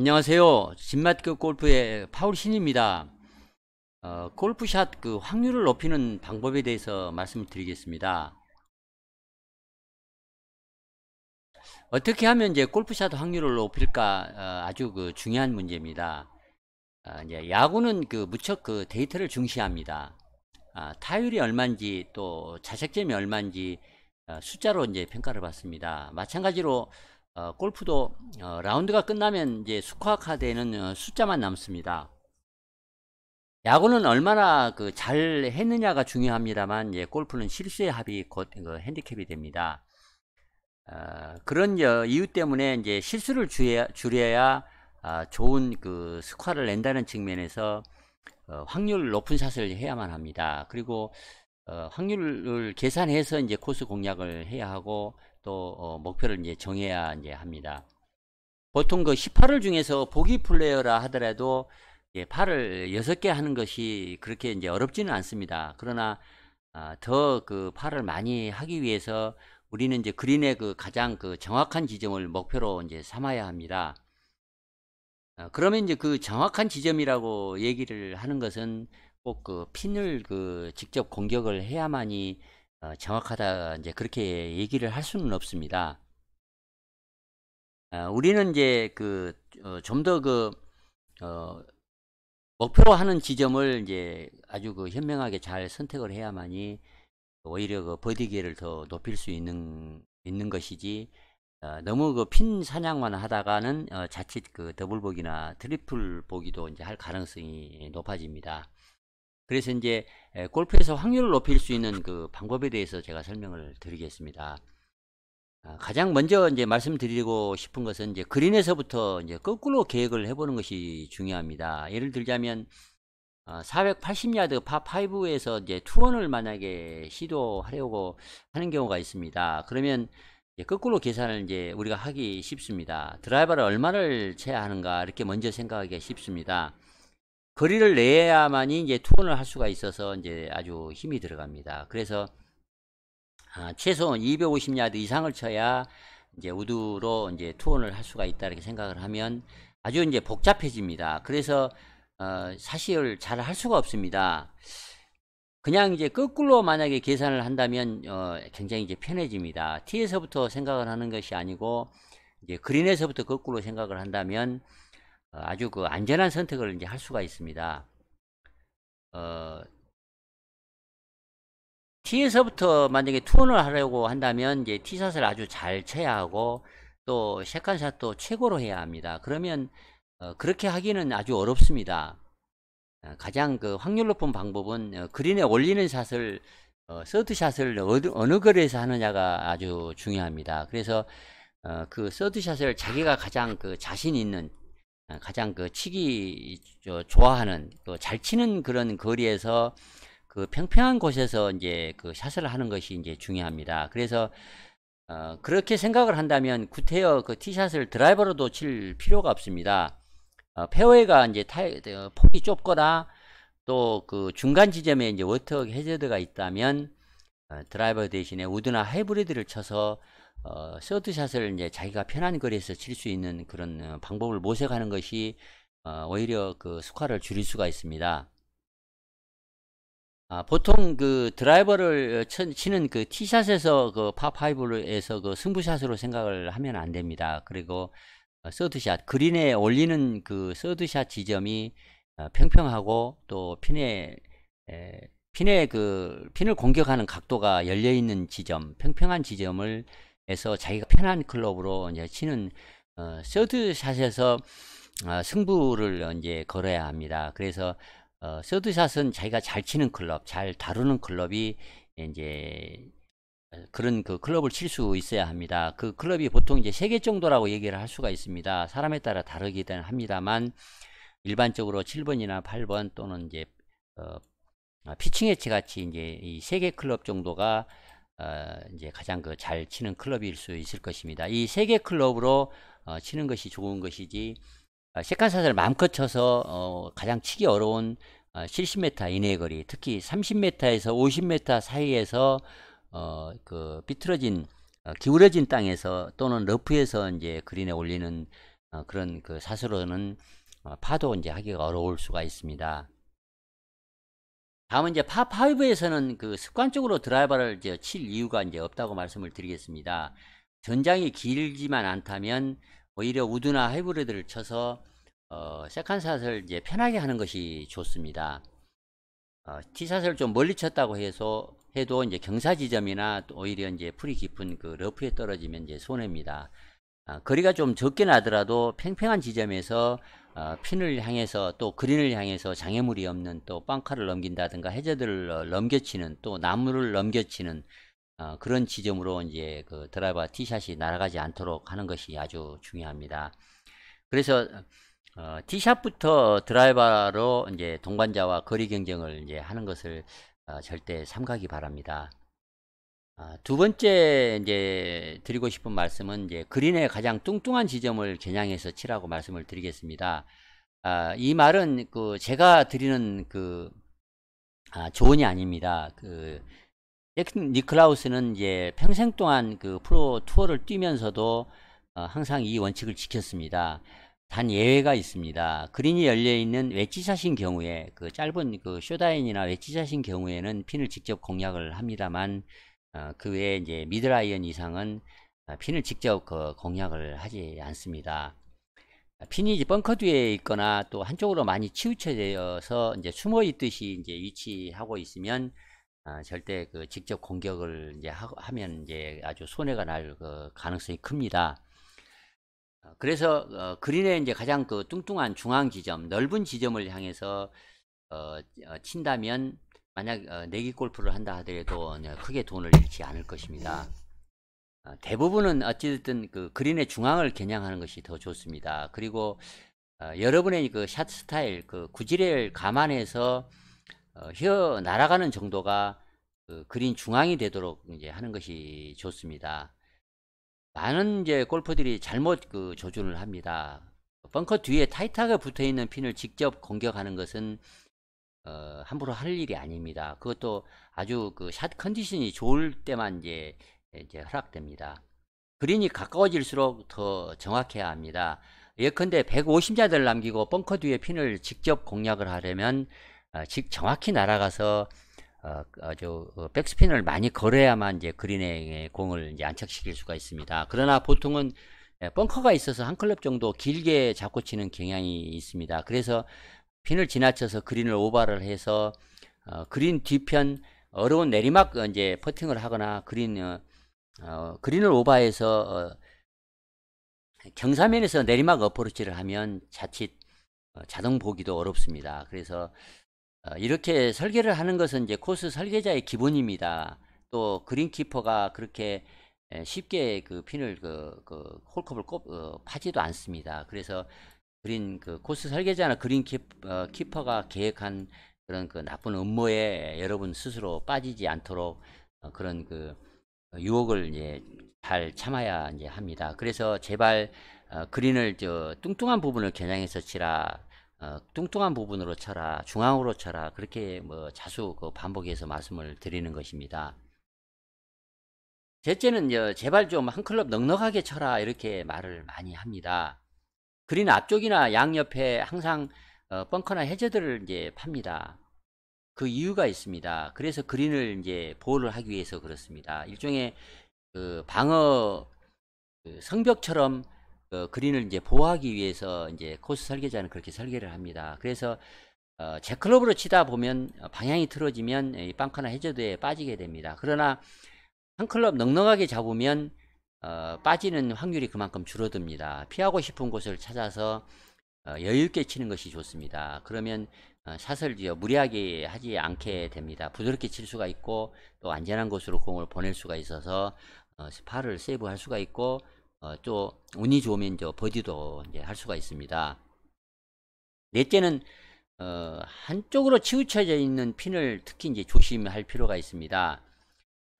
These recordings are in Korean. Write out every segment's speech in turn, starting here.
안녕하세요. 진맛급 골프의 파울 신입니다. 어, 골프샷 그 확률을 높이는 방법에 대해서 말씀드리겠습니다. 어떻게 하면 이제 골프샷 확률을 높일까 어, 아주 그 중요한 문제입니다. 어, 이제 야구는 그 무척 그 데이터를 중시합니다. 아, 타율이 얼마인지 또 자책점이 얼마인지 어, 숫자로 이제 평가를 받습니다. 마찬가지로 어, 골프도 어, 라운드가 끝나면 이제 수화화되는 어, 숫자만 남습니다. 야구는 얼마나 그 잘 했느냐가 중요합니다만 예, 골프는 실수의 합이 곧그 핸디캡이 됩니다. 어, 그런 이유 때문에 이제 실수를 줄여야, 줄여야 아, 좋은 그 스쿼를 낸다는 측면에서 어, 확률 높은 샷을 해야만 합니다. 그리고 어, 확률을 계산해서 이제 코스 공략을 해야 하고 또 어, 목표를 이제 정해야 이제 합니다. 보통 그 18을 중에서 보기 플레이어라 하더라도 예, 팔을 6개 하는 것이 그렇게 이제 어렵지는 않습니다. 그러나 아, 더그 팔을 많이 하기 위해서 우리는 이제 그린의 그 가장 그 정확한 지점을 목표로 이제 삼아야 합니다. 아, 그러면 이제 그 정확한 지점이라고 얘기를 하는 것은 꼭그 핀을 그 직접 공격을 해야만이 어, 정확하다 이제 그렇게 얘기를 할 수는 없습니다. 어, 우리는 이제 그 좀 더그 어, 그, 어 목표로 하는 지점을 이제 아주 그 현명하게 잘 선택을 해야만이 오히려 그 버디기를 더 높일 수 있는 있는 것이지 어, 너무 그 핀 사냥만 하다가는 어, 자칫 그 더블 보기나 트리플 보기도 이제 할 가능성이 높아집니다. 그래서 이제 골프에서 확률을 높일 수 있는 그 방법에 대해서 제가 설명을 드리겠습니다. 아, 가장 먼저 이제 말씀드리고 싶은 것은 이제 그린에서부터 이제 거꾸로 계획을 해보는 것이 중요합니다. 예를 들자면 480야드 어, 파5에서 이제 투원을 만약에 시도하려고 하는 경우가 있습니다. 그러면 거꾸로 계산을 이제 우리가 하기 쉽습니다. 드라이버를 얼마를 쳐야 하는가 이렇게 먼저 생각하기가 쉽습니다. 거리를 내야만이 이제 투혼을 할 수가 있어서 이제 아주 힘이 들어갑니다. 그래서 아, 최소 250야드 이상을 쳐야 이제 우드로 이제 투혼을 할 수가 있다 이렇게 생각을 하면 아주 이제 복잡해집니다. 그래서 어, 사실 잘 할 수가 없습니다. 그냥 이제 거꾸로 만약에 계산을 한다면 어, 굉장히 이제 편해집니다. 티에서부터 생각을 하는 것이 아니고 이제 그린에서부터 거꾸로 생각을 한다면 어, 아주 그 안전한 선택을 이제 할 수가 있습니다. 어, T에서부터 만약에 투혼을 하려고 한다면 이제 T샷을 아주 잘 쳐야 하고 또 세컨샷도 최고로 해야 합니다. 그러면 어, 그렇게 하기는 아주 어렵습니다. 어, 가장 그 확률 높은 방법은 어, 그린에 올리는 샷을 어, 서드샷을 어느, 어느 거리에서 하느냐가 아주 중요합니다. 그래서 어, 그 서드샷을 자기가 가장 그 자신 있는 어, 가장 그 치기 좋아하는 그잘 치는 그런 거리에서 그 평평한 곳에서 이제 그 샷을 하는 것이 이제 중요합니다. 그래서 어, 그렇게 생각을 한다면 구태여 그 티샷을 드라이버로도 칠 필요가 없습니다. 어, 페어웨이가 이제 타, 어, 폭이 좁거나 또 그 중간 지점에 이제 워터 해저드가 있다면 어, 드라이버 대신에 우드나 하이브리드를 쳐서 어, 서드샷을 이제 자기가 편한 거리에서 칠 수 있는 그런 어, 방법을 모색하는 것이 어, 오히려 그스화를 줄일 수가 있습니다. 아, 보통 그 드라이버를 어, 치는 그 티샷에서 그 파5에서 그 승부샷으로 생각을 하면 안 됩니다. 그리고 어, 서드샷, 그린에 올리는 그 서드샷 지점이 어, 평평하고 또 핀에 에, 핀에그 핀을 공격하는 각도가 열려 있는 지점, 평평한 지점을 에서 자기가 편한 클럽으로 이제 치는 어, 서드샷에서 어, 승부를 이제 걸어야 합니다. 그래서 어, 서드샷은 자기가 잘 치는 클럽, 잘 다루는 클럽이 이제 어, 그런 그 클럽을 칠 수 있어야 합니다. 그 클럽이 보통 이제 세 개 정도라고 얘기를 할 수가 있습니다. 사람에 따라 다르기는 합니다만 일반적으로 7번이나 8번 또는 이제 어, 피칭 해치 같이 이제 이세개 클럽 정도가 어, 이제 가장 그 잘 치는 클럽일 수 있을 것입니다. 이 세 개 클럽으로 어, 치는 것이 좋은 것이지 어, 세칸샷을 마음껏 쳐서 어, 가장 치기 어려운 어, 70m 이내 거리, 특히 30m에서 50m 사이에서 어, 그 비틀어진 어, 기울어진 땅에서 또는 러프에서 이제 그린에 올리는 어, 그런 그 사수로는 어, 파도 이제 하기가 어려울 수가 있습니다. 다음은 이제 파5에서는 그 습관적으로 드라이버를 이제 칠 이유가 이제 없다고 말씀을 드리겠습니다. 전장이 길지만 않다면 오히려 우드나 하이브리드를 쳐서 어, 세컨샷을 이제 편하게 하는 것이 좋습니다. 어, 티샷을 좀 멀리 쳤다고 해서 해도 이제 경사 지점이나 오히려 이제 풀이 깊은 그 러프에 떨어지면 이제 손해입니다. 아, 거리가 좀 적게 나더라도 팽팽한 지점에서 어, 핀을 향해서 또 그린을 향해서 장애물이 없는 또 빵카를 넘긴다든가 해저들을 어, 넘겨치는 또 나무를 넘겨치는 어, 그런 지점으로 이제 그 드라이버 티샷이 날아가지 않도록 하는 것이 아주 중요합니다. 그래서 어, 티샷부터 드라이버로 이제 동반자와 거리 경쟁을 이제 하는 것을 어, 절대 삼가기 바랍니다. 아, 두 번째 이제 드리고 싶은 말씀은 이제 그린의 가장 뚱뚱한 지점을 겨냥해서 치라고 말씀을 드리겠습니다. 아, 이 말은 그 제가 드리는 그 아, 조언이 아닙니다. 그 니클라우스는 이제 평생 동안 그 프로 투어를 뛰면서도 어, 항상 이 원칙을 지켰습니다. 단 예외가 있습니다. 그린이 열려 있는 웨지샷인 경우에 그 짧은 그 쇼다인이나 웨지샷인 경우에는 핀을 직접 공략을 합니다만 어, 그 외에 이제 미드라이언 이상은 어, 핀을 직접 그 공략을 하지 않습니다. 어, 핀이 이제 벙커 뒤에 있거나 또 한쪽으로 많이 치우쳐져서 이제 숨어 있듯이 이제 위치하고 있으면 어, 절대 그 직접 공격을 이제 하, 면 이제 아주 손해가 날 그 가능성이 큽니다. 어, 그래서 어, 그린의 이제 가장 그 뚱뚱한 중앙 지점, 넓은 지점을 향해서 친다면 만약 어, 내기 골프를 한다 하더라도 크게 돈을 잃지 않을 것입니다. 어, 대부분은 어찌됐든 그 그린의 중앙을 겨냥하는 것이 더 좋습니다. 그리고 어, 여러분의 그 샷 스타일, 그 구질을 감안해서 어, 혀 날아가는 정도가 그 그린 중앙이 되도록 이제 하는 것이 좋습니다. 많은 이제 골퍼들이 잘못 그 조준을 합니다. 그 벙커 뒤에 타이트하게 붙어 있는 핀을 직접 공격하는 것은 어, 함부로 할 일이 아닙니다. 그것도 아주 그 샷 컨디션이 좋을 때만 이제, 이제 허락됩니다. 그린이 가까워질수록 더 정확해야 합니다. 예컨대 1 5 0자들를 남기고 벙커 뒤에 핀을 직접 공략을 하려면 어, 즉 정확히 날아가서 어, 아주 백스핀을 많이 걸어야만 이제 그린에 공을 이제 안착시킬 수가 있습니다. 그러나 보통은 예, 벙커가 있어서 한 클럽 정도 길게 잡고 치는 경향이 있습니다. 그래서 핀을 지나쳐서 그린을 오버를 해서 어, 그린 뒤편 어려운 내리막 어, 이제 퍼팅을 하거나 그린 어, 어 그린을 오버해서 어, 경사면에서 내리막 어퍼로치를 하면 자칫 어, 자동 보기도 어렵습니다. 그래서 어, 이렇게 설계를 하는 것은 이제 코스 설계자의 기본입니다. 또 그린키퍼가 그렇게 쉽게 그 핀을 그, 그 홀컵을 꼽, 어, 파지도 않습니다. 그래서 그린 그 코스 설계자나 그린 키, 어, 키퍼가 계획한 그런 그 나쁜 음모에 여러분 스스로 빠지지 않도록 어, 그런 그 어, 유혹을 이제 잘 참아야 이제 합니다. 그래서 제발 어, 그린을 저 뚱뚱한 부분을 겨냥해서 치라. 어, 뚱뚱한 부분으로 쳐라, 중앙으로 쳐라, 그렇게 뭐 자수 그 반복해서 말씀을 드리는 것입니다. 셋째는 요 제발 좀 한 클럽 넉넉하게 쳐라 이렇게 말을 많이 합니다. 그린 앞쪽이나 양옆에 항상 어, 벙커나 해저들을 이제 팝니다. 그 이유가 있습니다. 그래서 그린을 이제 보호를 하기 위해서 그렇습니다. 일종의 그 방어 그 성벽처럼 그 그린을 이제 보호하기 위해서 이제 코스 설계자는 그렇게 설계를 합니다. 그래서 어, 제클럽으로 치다 보면 어, 방향이 틀어지면 이 빵커나 해저드에 빠지게 됩니다. 그러나 한 클럽 넉넉하게 잡으면 어, 빠지는 확률이 그만큼 줄어듭니다. 피하고 싶은 곳을 찾아서 어, 여유있게 치는 것이 좋습니다. 그러면 어, 샷을 뒤어 무리하게 하지 않게 됩니다. 부드럽게 칠 수가 있고 또 안전한 곳으로 공을 보낼 수가 있어서 어, 스파 세이브할 수가 있고 어, 또 운이 좋으면 저 버디도 이제 할 수가 있습니다. 넷째는 어, 한쪽으로 치우쳐져 있는 핀을 특히 이제 조심할 필요가 있습니다.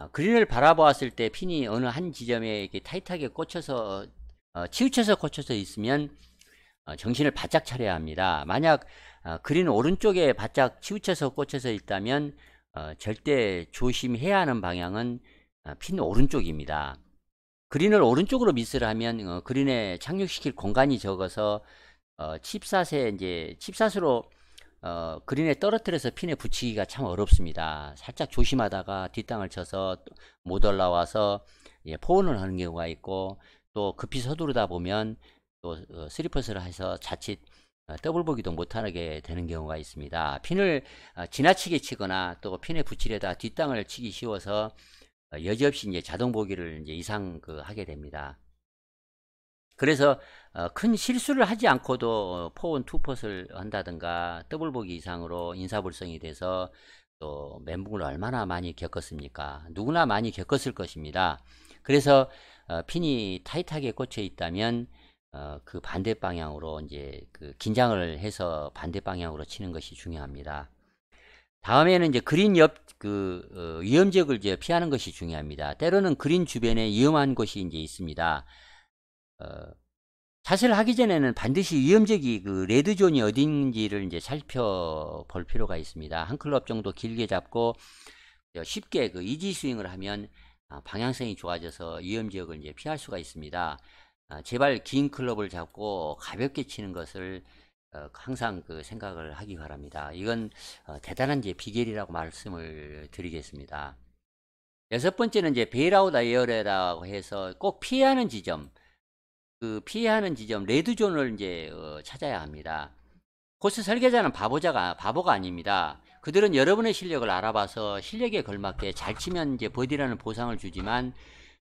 어, 그린을 바라보았을 때 핀이 어느 한 지점에 이렇게 타이트하게 꽂혀서 어, 치우쳐서 꽂혀서 있으면 어, 정신을 바짝 차려야 합니다. 만약 어, 그린 오른쪽에 바짝 치우쳐서 꽂혀서 있다면 어, 절대 조심해야 하는 방향은 어, 핀 오른쪽입니다. 그린을 오른쪽으로 미스를 하면 어, 그린에 착륙시킬 공간이 적어서 어, 칩샷에 이제 칩샷으로 어, 그린에 떨어뜨려서 핀에 붙이기가 참 어렵습니다. 살짝 조심하다가 뒷땅을 쳐서 못 올라와서 예, 포온을 하는 경우가 있고 또 급히 서두르다 보면 또 어, 스리퍼스를 해서 자칫 어, 더블 보기도 못하게 되는 경우가 있습니다. 핀을 어, 지나치게 치거나 또 핀에 붙이려다 뒷땅을 치기 쉬워서 어, 여지없이 이제 자동 보기를 이제 이상 그 하게 됩니다. 그래서 어, 큰 실수를 하지 않고도 어, 포원 투스를 한다든가 더블 보기 이상으로 인사불성이 돼서 또 멘붕을 얼마나 많이 겪었습니까? 누구나 많이 겪었을 것입니다. 그래서 어, 핀이 타이트하게 꽂혀 있다면 그 반대 방향으로 이제 그 긴장을 해서 반대 방향으로 치는 것이 중요합니다. 다음에는 이제 그린 옆, 그, 위험 지역을 이제 피하는 것이 중요합니다. 때로는 그린 주변에 위험한 곳이 이제 있습니다. 어, 자살하기 전에는 반드시 위험적이 그 레드존이 어딘지를 이제 살펴볼 필요가 있습니다. 한 클럽 정도 길게 잡고 어, 쉽게 그 이지 스윙을 하면 아, 방향성이 좋아져서 위험 지역을 이제 피할 수가 있습니다. 아, 제발 긴 클럽을 잡고 가볍게 치는 것을 어, 항상 그 생각을 하기 바랍니다. 이건 어, 대단한 이제 비결이라고 말씀을 드리겠습니다. 여섯 번째는 이제 베일아웃 아이어레라고 해서 꼭 피해야 하는 지점. 그 피해하는 지점 레드존을 이제 어, 찾아야 합니다. 코스 설계자는 바보자가 바보가 아닙니다. 그들은 여러분의 실력을 알아봐서 실력에 걸맞게 잘 치면 이제 버디라는 보상을 주지만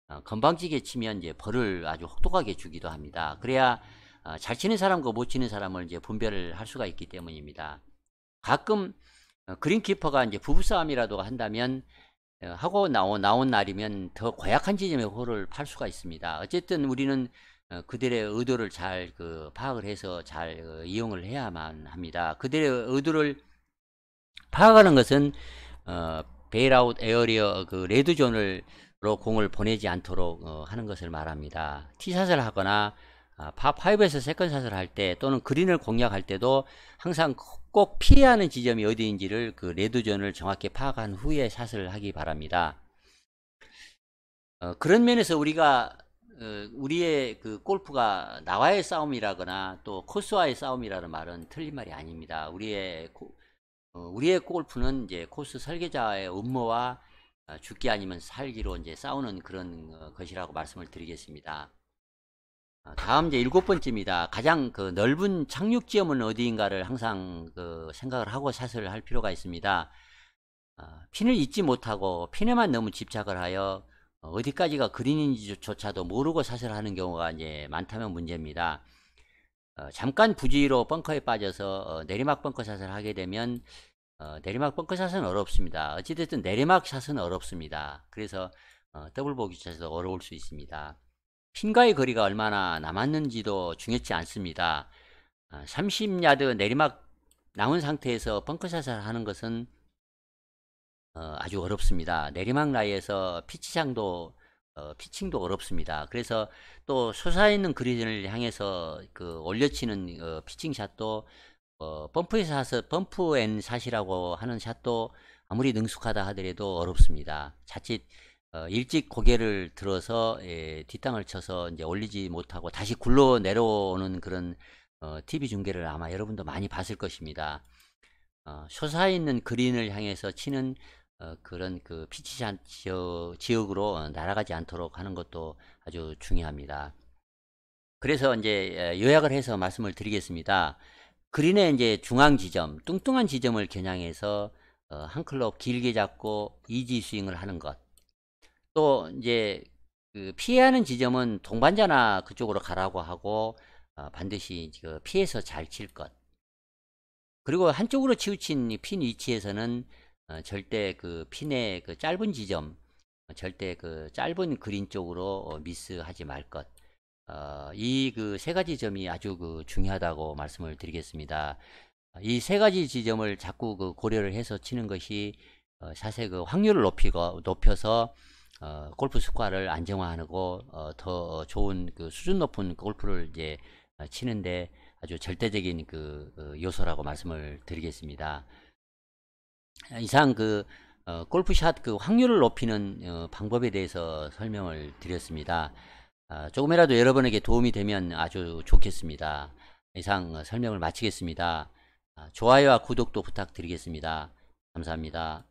어, 건방지게 치면 이제 벌을 아주 혹독하게 주기도 합니다. 그래야 어, 잘 치는 사람과 못 치는 사람을 이제 분별을 할 수가 있기 때문입니다. 가끔 어, 그린키퍼가 이제 부부싸움이라도 한다면 어, 하고 나온, 나온 날이면 더 고약한 지점에 홀을 팔 수가 있습니다. 어쨌든 우리는 어, 그들의 의도를 잘 그 파악을 해서 잘 어, 이용을 해야만 합니다. 그들의 의도를 파악하는 것은 어, 베일아웃 에어리어 그레드존으로 공을 보내지 않도록 어, 하는 것을 말합니다. 티샷을 하거나 아, 파5에서 세컨샷을 할 때 또는 그린을 공략할 때도 항상 꼭 피해야 하는 지점이 어디인지를 그 레드존을 정확히 파악한 후에 샷을 하기 바랍니다. 어, 그런 면에서 우리가 어, 우리의 그 골프가 나와의 싸움이라거나 또 코스와의 싸움이라는 말은 틀린 말이 아닙니다. 우리의 어, 우리의 골프는 이제 코스 설계자의 음모와 어, 죽기 아니면 살기로 이제 싸우는 그런 것이라고 말씀을 드리겠습니다. 다음 이제 일곱 번째입니다. 가장 그 넓은 착륙 지점은 어디인가를 항상 그 생각을 하고 사설을할 필요가 있습니다. 핀을 잊지 못하고 핀에만 너무 집착을 하여 어, 어디까지가 그린인지조차도 모르고 사설하는 경우가 이제 많다면 문제입니다. 어, 잠깐 부지로 벙커에 빠져서 어, 내리막 벙커 샷을 하게 되면 어, 내리막 벙커 샷은 어렵습니다. 어찌됐든 내리막 샷은 어렵습니다. 그래서 어, 더블 보기 샷도 어려울 수 있습니다. 핀과의 거리가 얼마나 남았는지도 중요치 않습니다. 어, 30야드 내리막 나온 상태에서 벙커 샷을 하는 것은 어, 아주 어렵습니다. 내리막 라이에서 피치장도 어, 피칭도 어렵습니다. 그래서 또 솟아있는 그린을 향해서 그 올려치는 어, 피칭 샷도 어, 펌프에서 샷, 펌프 앤 샷이라고 하는 샷도 아무리 능숙하다 하더라도 어렵습니다. 자칫 어, 일찍 고개를 들어서 예, 뒷땅을 쳐서 이제 올리지 못하고 다시 굴러 내려오는 그런 어, TV 중계를 아마 여러분도 많이 봤을 것입니다. 어, 솟아있는 그린을 향해서 치는 어, 그런 그 피치산 지역, 지역으로 날아가지 않도록 하는 것도 아주 중요합니다. 그래서 이제 요약을 해서 말씀을 드리겠습니다. 그린의 이제 중앙 지점, 뚱뚱한 지점을 겨냥해서 어, 한 클럽 길게 잡고 이지 스윙을 하는 것. 또 이제 그피해 하는 지점은 동반자나 그쪽으로 가라고 하고 어, 반드시 그 피해서 잘 칠 것. 그리고 한쪽으로 치우친 핀 위치에서는 어, 절대 그 핀의 그 짧은 지점 어, 절대 그 짧은 그린 쪽으로 어, 미스하지 말 것. 어, 이 그 세 가지 점이 아주 그 중요하다고 말씀을 드리겠습니다. 이 세 가지 지점을 자꾸 그 고려를 해서 치는 것이 어, 샷의 그 확률을 높이고 높여서 어, 골프 스코어를 안정화하고 어, 더 좋은 그 수준 높은 골프를 이제 치는데 아주 절대적인 그 요소라고 말씀을 드리겠습니다. 이상 그 어, 골프샷 그 확률을 높이는 어, 방법에 대해서 설명을 드렸습니다. 어, 조금이라도 여러분에게 도움이 되면 아주 좋겠습니다. 이상 설명을 마치겠습니다. 아, 좋아요와 구독도 부탁드리겠습니다. 감사합니다.